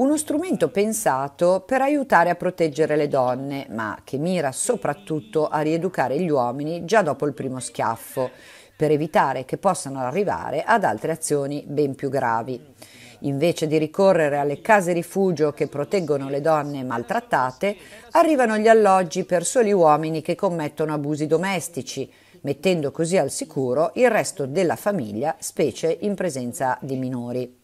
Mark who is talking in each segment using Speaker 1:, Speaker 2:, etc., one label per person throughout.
Speaker 1: uno strumento pensato per aiutare a proteggere le donne, ma che mira soprattutto a rieducare gli uomini già dopo il primo schiaffo, per evitare che possano arrivare ad altre azioni ben più gravi. Invece di ricorrere alle case rifugio che proteggono le donne maltrattate, arrivano gli alloggi per soli uomini che commettono abusi domestici, mettendo così al sicuro il resto della famiglia, specie in presenza di minori.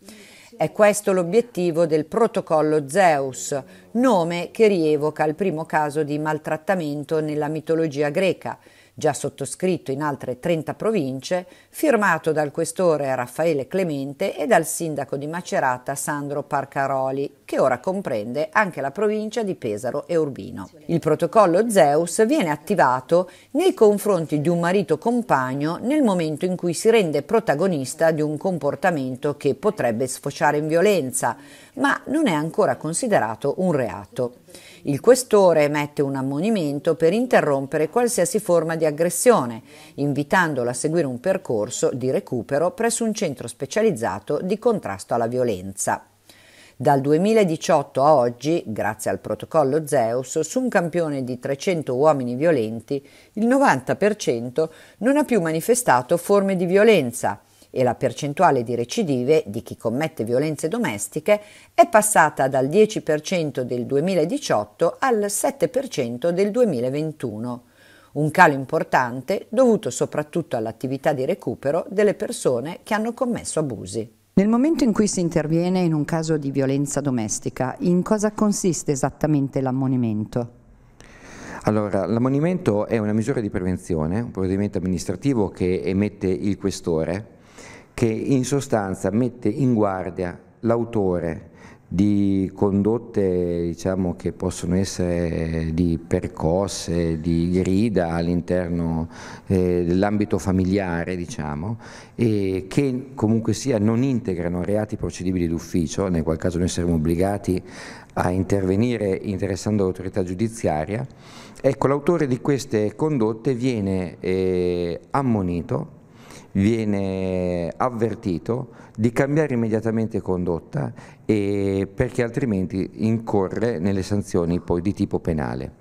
Speaker 1: È questo l'obiettivo del protocollo Zeus, nome che rievoca il primo caso di maltrattamento nella mitologia greca, già sottoscritto in altre 30 province, firmato dal questore Raffaele Clemente e dal sindaco di Macerata Sandro Parcaroli, che ora comprende anche la provincia di Pesaro e Urbino. Il protocollo Zeus viene attivato nei confronti di un marito compagno nel momento in cui si rende protagonista di un comportamento che potrebbe sfociare in violenza, ma non è ancora considerato un reato. Il questore emette un ammonimento per interrompere qualsiasi forma di aggressione, invitandolo a seguire un percorso di recupero presso un centro specializzato di contrasto alla violenza. Dal 2018 a oggi, grazie al protocollo Zeus, su un campione di 300 uomini violenti, il 90% non ha più manifestato forme di violenza, e la percentuale di recidive di chi commette violenze domestiche è passata dal 10% del 2018 al 7% del 2021 un calo importante dovuto soprattutto all'attività di recupero delle persone che hanno commesso abusi. Nel momento in cui si interviene in un caso di violenza domestica, in cosa consiste esattamente l'ammonimento?
Speaker 2: Allora, l'ammonimento è una misura di prevenzione, un provvedimento amministrativo che emette il questore che in sostanza mette in guardia l'autore di condotte diciamo, che possono essere di percosse, di grida all'interno eh, dell'ambito familiare, diciamo, e che comunque sia non integrano reati procedibili d'ufficio, nel qual caso noi saremo obbligati a intervenire interessando l'autorità giudiziaria, ecco l'autore di queste condotte viene eh, ammonito viene avvertito di cambiare immediatamente condotta perché altrimenti incorre nelle sanzioni poi di tipo penale.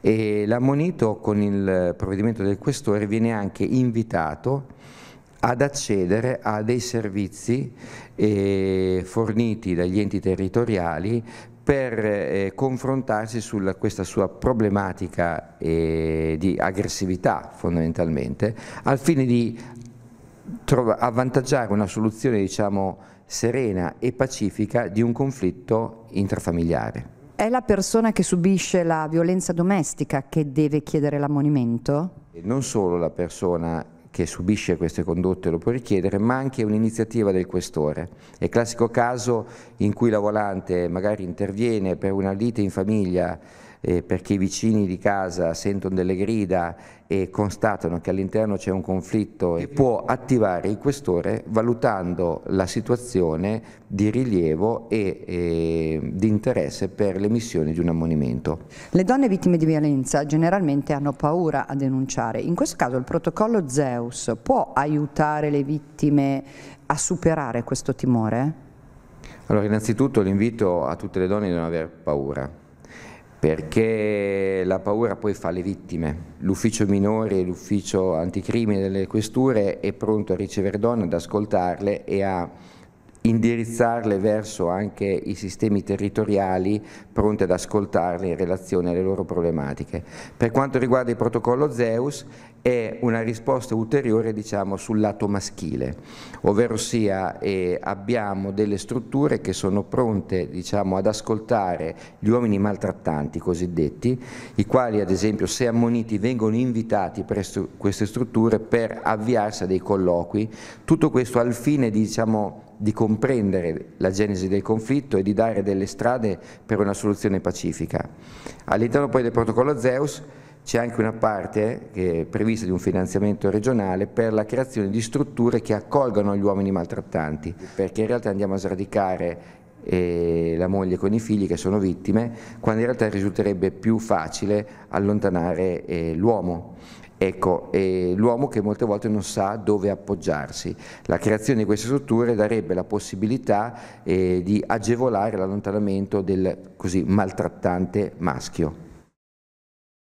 Speaker 2: l'ammonito con il provvedimento del questore viene anche invitato ad accedere a dei servizi eh, forniti dagli enti territoriali per eh, confrontarsi su questa sua problematica eh, di aggressività fondamentalmente, al fine di trova, avvantaggiare una soluzione diciamo, serena e pacifica di un conflitto intrafamiliare.
Speaker 1: È la persona che subisce la violenza domestica che deve chiedere l'ammonimento?
Speaker 2: Non solo la persona che subisce queste condotte lo può richiedere, ma anche un'iniziativa del questore. È il classico caso in cui la volante magari interviene per una lite in famiglia eh, perché i vicini di casa sentono delle grida e constatano che all'interno c'è un conflitto e può attivare il questore valutando la situazione di rilievo e eh, di interesse per l'emissione di un ammonimento.
Speaker 1: Le donne vittime di violenza generalmente hanno paura a denunciare. In questo caso il protocollo Zeus può aiutare le vittime a superare questo timore?
Speaker 2: Allora, innanzitutto l'invito a tutte le donne di non aver paura, perché la paura poi fa le vittime. L'ufficio minori l'ufficio anticrimine delle questure è pronto a ricevere donne, ad ascoltarle e a indirizzarle verso anche i sistemi territoriali pronti ad ascoltarle in relazione alle loro problematiche. Per quanto riguarda il protocollo Zeus, è una risposta ulteriore diciamo, sul lato maschile, ovvero sia eh, abbiamo delle strutture che sono pronte diciamo, ad ascoltare gli uomini maltrattanti cosiddetti, i quali ad esempio se ammoniti vengono invitati presso queste strutture per avviarsi a dei colloqui, tutto questo al fine diciamo, di comprendere la genesi del conflitto e di dare delle strade per una soluzione pacifica. All'interno poi del protocollo Zeus c'è anche una parte eh, prevista di un finanziamento regionale per la creazione di strutture che accolgano gli uomini maltrattanti, perché in realtà andiamo a sradicare eh, la moglie con i figli che sono vittime, quando in realtà risulterebbe più facile allontanare eh, l'uomo. Ecco, l'uomo che molte volte non sa dove appoggiarsi. La creazione di queste strutture darebbe la possibilità eh, di agevolare l'allontanamento del così maltrattante maschio.